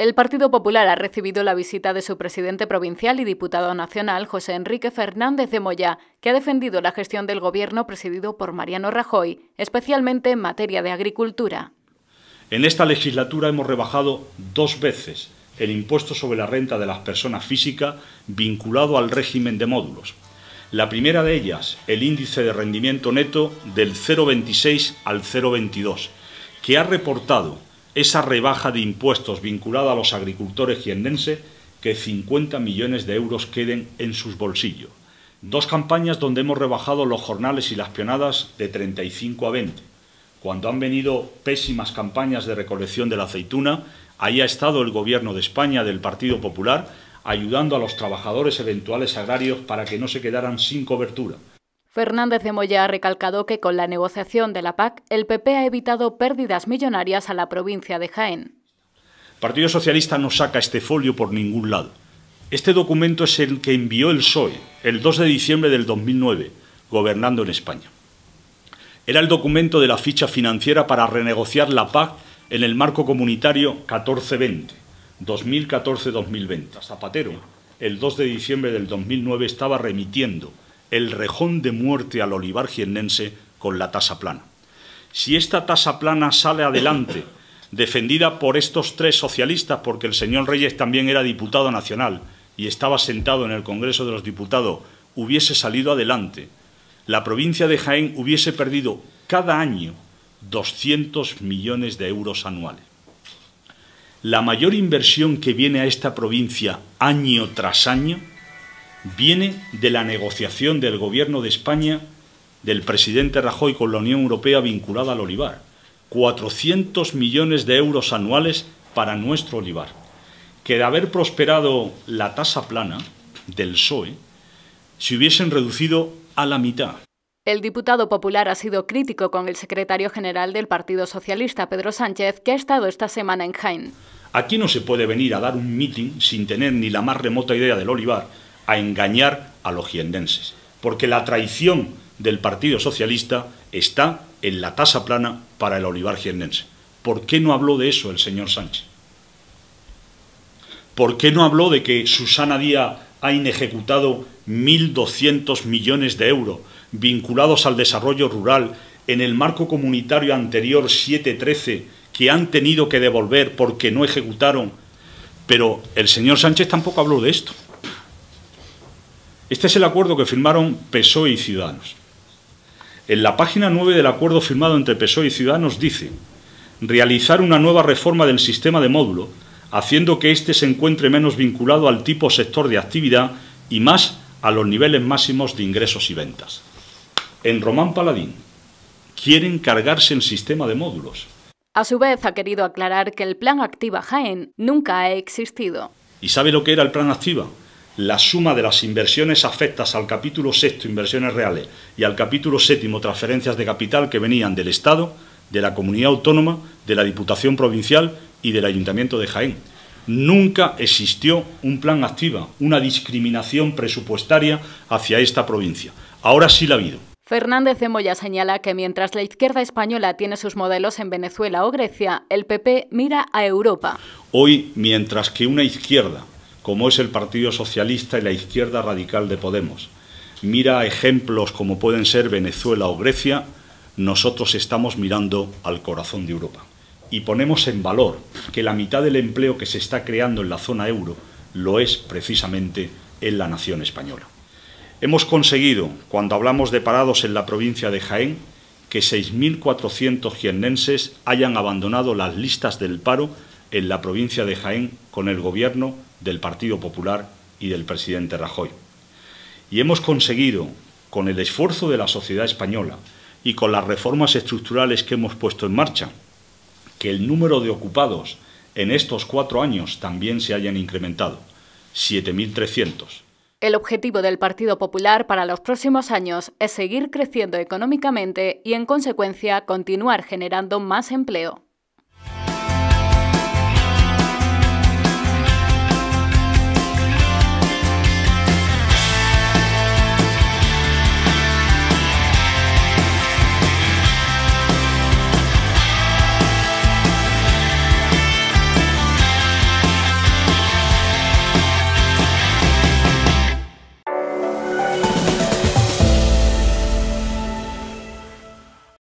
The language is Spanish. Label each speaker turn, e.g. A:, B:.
A: El Partido Popular ha recibido la visita de su presidente provincial y diputado nacional, José Enrique Fernández de Moya, que ha defendido la gestión del gobierno presidido por Mariano Rajoy, especialmente en materia de agricultura.
B: En esta legislatura hemos rebajado dos veces el impuesto sobre la renta de las personas físicas vinculado al régimen de módulos. La primera de ellas, el índice de rendimiento neto del 0,26 al 0,22, que ha reportado esa rebaja de impuestos vinculada a los agricultores giendense que 50 millones de euros queden en sus bolsillos. Dos campañas donde hemos rebajado los jornales y las peonadas de 35 a 20. Cuando han venido pésimas campañas de recolección de la aceituna, ahí ha estado el gobierno de España del Partido Popular ayudando a los trabajadores eventuales agrarios para que no se quedaran sin cobertura.
A: Fernández de Moya ha recalcado que con la negociación de la PAC el PP ha evitado pérdidas millonarias a la provincia de Jaén.
B: El Partido Socialista no saca este folio por ningún lado. Este documento es el que envió el PSOE el 2 de diciembre del 2009, gobernando en España. Era el documento de la ficha financiera para renegociar la PAC en el marco comunitario 1420, 2014-2020. Zapatero, el 2 de diciembre del 2009, estaba remitiendo el rejón de muerte al olivar jiennense con la tasa plana. Si esta tasa plana sale adelante, defendida por estos tres socialistas, porque el señor Reyes también era diputado nacional y estaba sentado en el Congreso de los Diputados, hubiese salido adelante, la provincia de Jaén hubiese perdido cada año 200 millones de euros anuales. La mayor inversión que viene a esta provincia año tras año viene de la negociación del gobierno de España del presidente Rajoy con la Unión Europea vinculada al olivar. 400 millones de euros anuales para nuestro olivar. Que de haber prosperado la tasa plana del PSOE, se hubiesen reducido a la mitad.
A: El diputado popular ha sido crítico con el secretario general del Partido Socialista, Pedro Sánchez, que ha estado esta semana en Jaén.
B: Aquí no se puede venir a dar un mitin sin tener ni la más remota idea del olivar, a engañar a los giendenses, porque la traición del Partido Socialista está en la tasa plana para el olivar giendense. ¿Por qué no habló de eso el señor Sánchez? ¿Por qué no habló de que Susana Díaz ha inejecutado 1.200 millones de euros vinculados al desarrollo rural en el marco comunitario anterior 713 que han tenido que devolver porque no ejecutaron? Pero el señor Sánchez tampoco habló de esto. Este es el acuerdo que firmaron PSOE y Ciudadanos. En la página 9 del acuerdo firmado entre PSOE y Ciudadanos dice realizar una nueva reforma del sistema de módulo, haciendo que éste se encuentre menos vinculado al tipo sector de actividad y más a los niveles máximos de ingresos y ventas. En Román Paladín, quieren cargarse el sistema de módulos.
A: A su vez, ha querido aclarar que el Plan Activa Jaén nunca ha existido.
B: ¿Y sabe lo que era el Plan Activa? la suma de las inversiones afectas al capítulo sexto inversiones reales y al capítulo séptimo transferencias de capital que venían del Estado, de la comunidad autónoma, de la Diputación Provincial y del Ayuntamiento de Jaén. Nunca existió un plan activa, una discriminación presupuestaria hacia esta provincia. Ahora sí la ha habido.
A: Fernández de señala que mientras la izquierda española tiene sus modelos en Venezuela o Grecia, el PP mira a Europa.
B: Hoy, mientras que una izquierda como es el Partido Socialista y la izquierda radical de Podemos. Mira ejemplos como pueden ser Venezuela o Grecia, nosotros estamos mirando al corazón de Europa. Y ponemos en valor que la mitad del empleo que se está creando en la zona euro lo es precisamente en la nación española. Hemos conseguido, cuando hablamos de parados en la provincia de Jaén, que 6.400 jiennenses hayan abandonado las listas del paro en la provincia de Jaén con el Gobierno del Partido Popular y del presidente Rajoy. Y hemos conseguido, con el esfuerzo de la sociedad española y con las reformas estructurales que hemos puesto en marcha, que el número de ocupados en estos cuatro años también se hayan incrementado, 7.300.
A: El objetivo del Partido Popular para los próximos años es seguir creciendo económicamente y, en consecuencia, continuar generando más empleo.